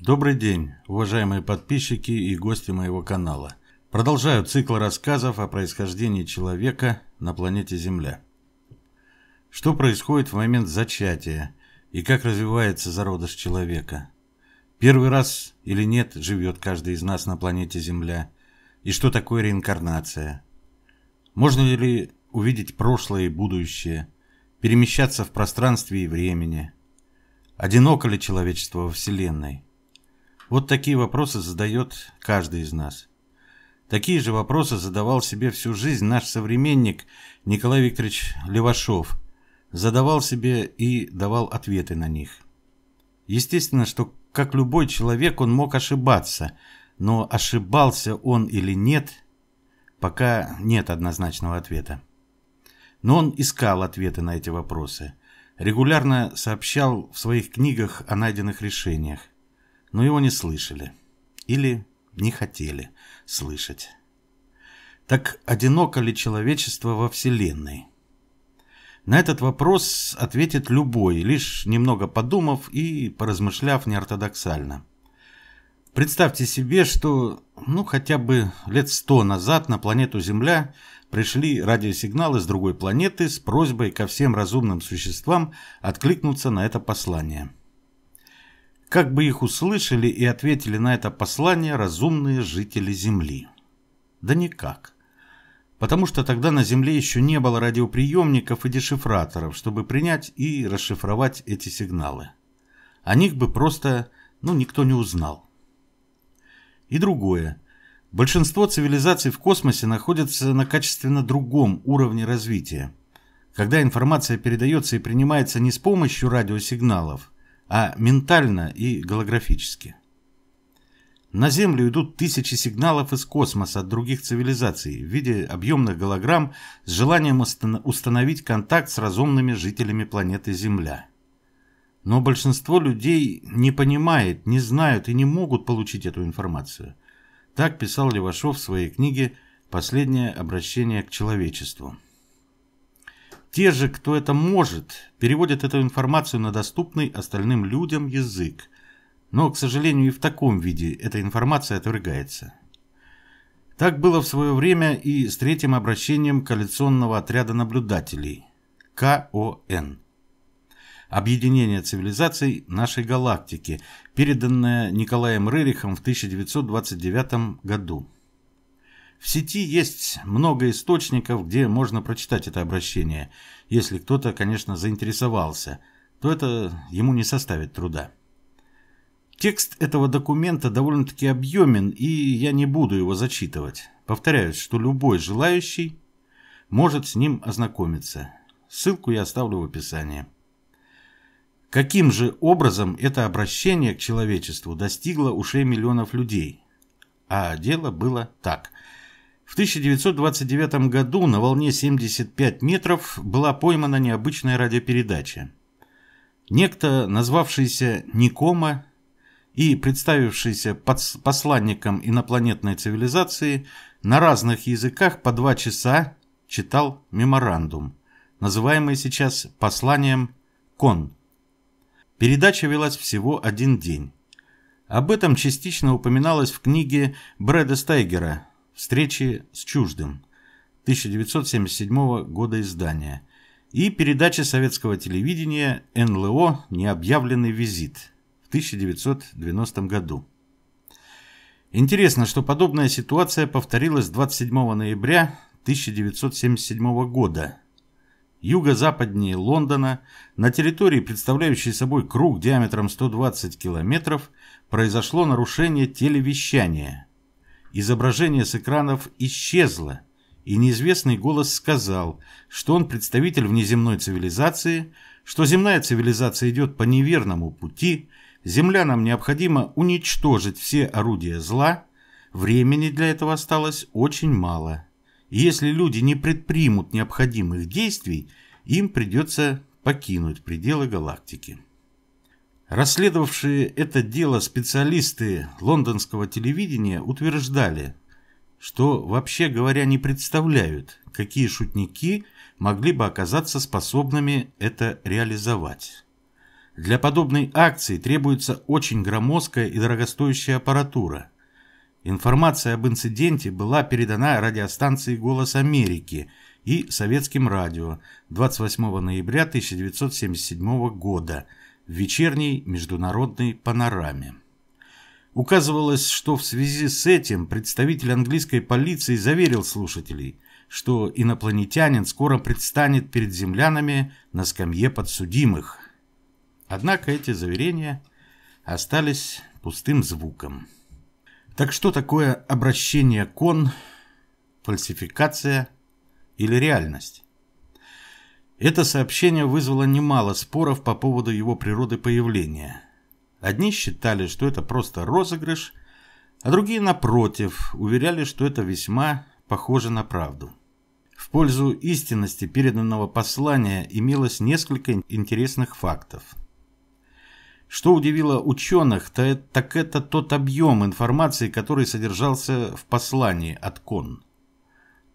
Добрый день, уважаемые подписчики и гости моего канала. Продолжаю цикл рассказов о происхождении человека на планете Земля. Что происходит в момент зачатия и как развивается зародыш человека? Первый раз или нет живет каждый из нас на планете Земля? И что такое реинкарнация? Можно ли увидеть прошлое и будущее? Перемещаться в пространстве и времени? Одиноко ли человечество во Вселенной? Вот такие вопросы задает каждый из нас. Такие же вопросы задавал себе всю жизнь наш современник Николай Викторович Левашов. Задавал себе и давал ответы на них. Естественно, что как любой человек он мог ошибаться, но ошибался он или нет, пока нет однозначного ответа. Но он искал ответы на эти вопросы, регулярно сообщал в своих книгах о найденных решениях но его не слышали или не хотели слышать. Так одиноко ли человечество во Вселенной? На этот вопрос ответит любой, лишь немного подумав и поразмышляв неортодоксально. Представьте себе, что ну хотя бы лет сто назад на планету Земля пришли радиосигналы с другой планеты с просьбой ко всем разумным существам откликнуться на это послание как бы их услышали и ответили на это послание разумные жители Земли? Да никак. Потому что тогда на Земле еще не было радиоприемников и дешифраторов, чтобы принять и расшифровать эти сигналы. О них бы просто, ну, никто не узнал. И другое. Большинство цивилизаций в космосе находятся на качественно другом уровне развития, когда информация передается и принимается не с помощью радиосигналов, а ментально и голографически. На Землю идут тысячи сигналов из космоса от других цивилизаций в виде объемных голограмм с желанием установить контакт с разумными жителями планеты Земля. Но большинство людей не понимает, не знают и не могут получить эту информацию. Так писал Левашов в своей книге «Последнее обращение к человечеству». Те же, кто это может, переводят эту информацию на доступный остальным людям язык. Но, к сожалению, и в таком виде эта информация отвергается. Так было в свое время и с третьим обращением коалиционного отряда наблюдателей – КОН. Объединение цивилизаций нашей галактики, переданное Николаем Рерихом в 1929 году. В сети есть много источников, где можно прочитать это обращение. Если кто-то, конечно, заинтересовался, то это ему не составит труда. Текст этого документа довольно-таки объемен, и я не буду его зачитывать. Повторяюсь, что любой желающий может с ним ознакомиться. Ссылку я оставлю в описании. Каким же образом это обращение к человечеству достигло ушей миллионов людей? А дело было так – в 1929 году на волне 75 метров была поймана необычная радиопередача. Некто, назвавшийся Никома и представившийся посланником инопланетной цивилизации, на разных языках по два часа читал меморандум, называемый сейчас посланием «Кон». Передача велась всего один день. Об этом частично упоминалось в книге Брэда Стайгера встречи с чуждым 1977 года издания и передача советского телевидения НЛО «Необъявленный визит» в 1990 году. Интересно, что подобная ситуация повторилась 27 ноября 1977 года. Юго-западнее Лондона, на территории, представляющей собой круг диаметром 120 километров, произошло нарушение телевещания – Изображение с экранов исчезло, и неизвестный голос сказал, что он представитель внеземной цивилизации, что земная цивилизация идет по неверному пути, землянам необходимо уничтожить все орудия зла, времени для этого осталось очень мало. И если люди не предпримут необходимых действий, им придется покинуть пределы галактики. Расследовавшие это дело специалисты лондонского телевидения утверждали, что, вообще говоря, не представляют, какие шутники могли бы оказаться способными это реализовать. Для подобной акции требуется очень громоздкая и дорогостоящая аппаратура. Информация об инциденте была передана радиостанции «Голос Америки» и Советским радио 28 ноября 1977 года – в вечерней международной панораме. Указывалось, что в связи с этим представитель английской полиции заверил слушателей, что инопланетянин скоро предстанет перед землянами на скамье подсудимых. Однако эти заверения остались пустым звуком. Так что такое обращение кон, фальсификация или реальность? Это сообщение вызвало немало споров по поводу его природы появления. Одни считали, что это просто розыгрыш, а другие, напротив, уверяли, что это весьма похоже на правду. В пользу истинности переданного послания имелось несколько интересных фактов. Что удивило ученых, так это тот объем информации, который содержался в послании от Конн.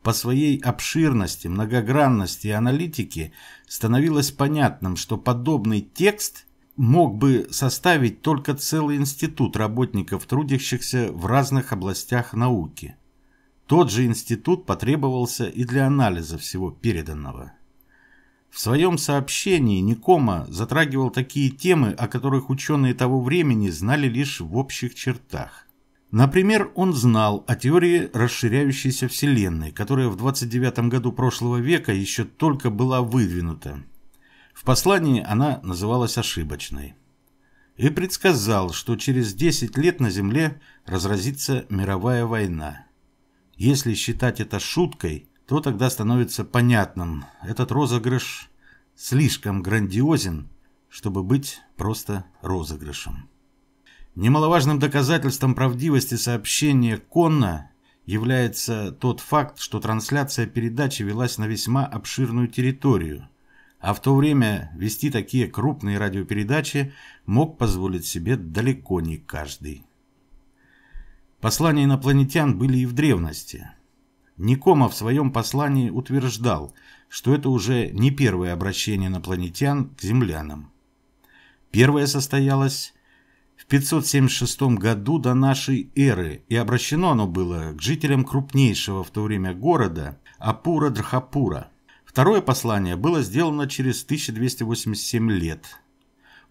По своей обширности, многогранности и аналитике становилось понятным, что подобный текст мог бы составить только целый институт работников, трудящихся в разных областях науки. Тот же институт потребовался и для анализа всего переданного. В своем сообщении Никома затрагивал такие темы, о которых ученые того времени знали лишь в общих чертах. Например, он знал о теории расширяющейся Вселенной, которая в 29 году прошлого века еще только была выдвинута. В послании она называлась ошибочной. И предсказал, что через 10 лет на Земле разразится мировая война. Если считать это шуткой, то тогда становится понятным, этот розыгрыш слишком грандиозен, чтобы быть просто розыгрышем. Немаловажным доказательством правдивости сообщения Конна является тот факт, что трансляция передачи велась на весьма обширную территорию, а в то время вести такие крупные радиопередачи мог позволить себе далеко не каждый. Послания инопланетян были и в древности. Никома в своем послании утверждал, что это уже не первое обращение инопланетян к землянам. Первое состоялось в 576 году до нашей эры, и обращено оно было к жителям крупнейшего в то время города Апура-Дрхапура. Второе послание было сделано через 1287 лет,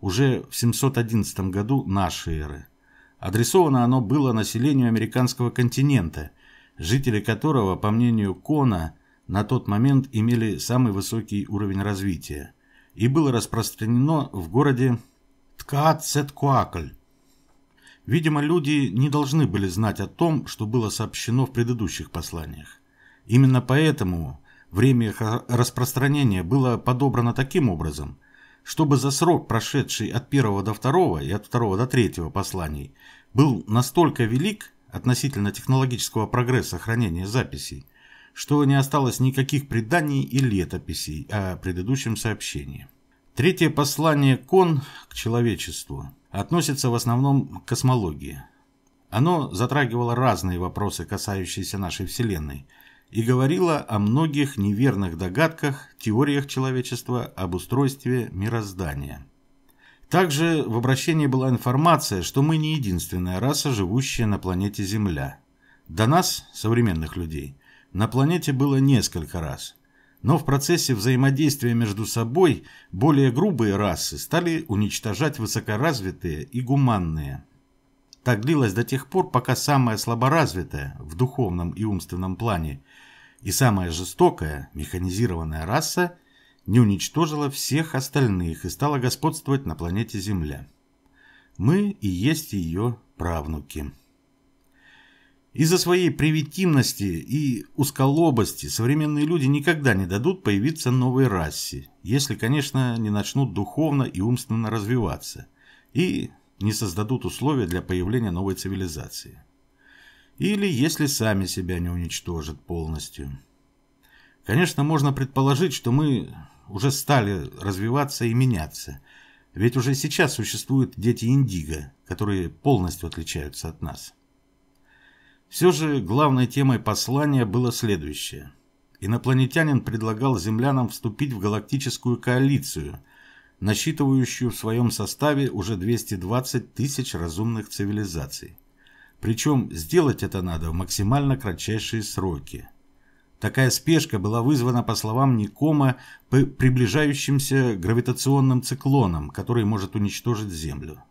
уже в 711 году нашей эры. Адресовано оно было населению американского континента, жители которого, по мнению Кона, на тот момент имели самый высокий уровень развития, и было распространено в городе Ткацеткуакль. Видимо, люди не должны были знать о том, что было сообщено в предыдущих посланиях. Именно поэтому время их распространения было подобрано таким образом, чтобы за срок, прошедший от первого до второго и от второго до третьего посланий, был настолько велик относительно технологического прогресса хранения записей, что не осталось никаких преданий и летописей о предыдущем сообщении. Третье послание Кон к человечеству – относится в основном к космологии. Оно затрагивало разные вопросы, касающиеся нашей Вселенной, и говорило о многих неверных догадках, теориях человечества об устройстве мироздания. Также в обращении была информация, что мы не единственная раса, живущая на планете Земля. До нас, современных людей, на планете было несколько раз – но в процессе взаимодействия между собой более грубые расы стали уничтожать высокоразвитые и гуманные. Так длилось до тех пор, пока самая слаборазвитая в духовном и умственном плане и самая жестокая механизированная раса не уничтожила всех остальных и стала господствовать на планете Земля. Мы и есть ее правнуки. Из-за своей примитивности и узколобости современные люди никогда не дадут появиться новой расе, если, конечно, не начнут духовно и умственно развиваться и не создадут условия для появления новой цивилизации. Или если сами себя не уничтожат полностью. Конечно, можно предположить, что мы уже стали развиваться и меняться, ведь уже сейчас существуют дети Индиго, которые полностью отличаются от нас. Все же главной темой послания было следующее. Инопланетянин предлагал землянам вступить в галактическую коалицию, насчитывающую в своем составе уже 220 тысяч разумных цивилизаций. Причем сделать это надо в максимально кратчайшие сроки. Такая спешка была вызвана, по словам Никома, приближающимся гравитационным циклоном, который может уничтожить Землю.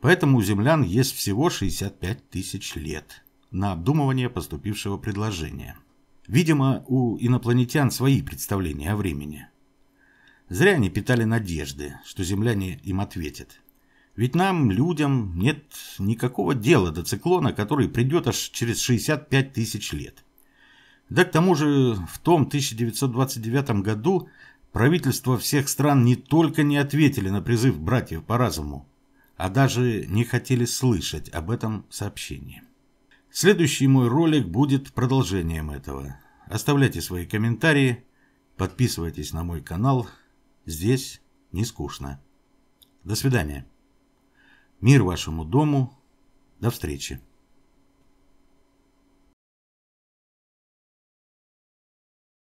Поэтому у землян есть всего 65 тысяч лет на обдумывание поступившего предложения. Видимо, у инопланетян свои представления о времени. Зря они питали надежды, что земляне им ответят. Ведь нам, людям, нет никакого дела до циклона, который придет аж через 65 тысяч лет. Да к тому же в том 1929 году правительства всех стран не только не ответили на призыв братьев по разуму, а даже не хотели слышать об этом сообщении. Следующий мой ролик будет продолжением этого. Оставляйте свои комментарии, подписывайтесь на мой канал. Здесь не скучно. До свидания. Мир вашему дому. До встречи.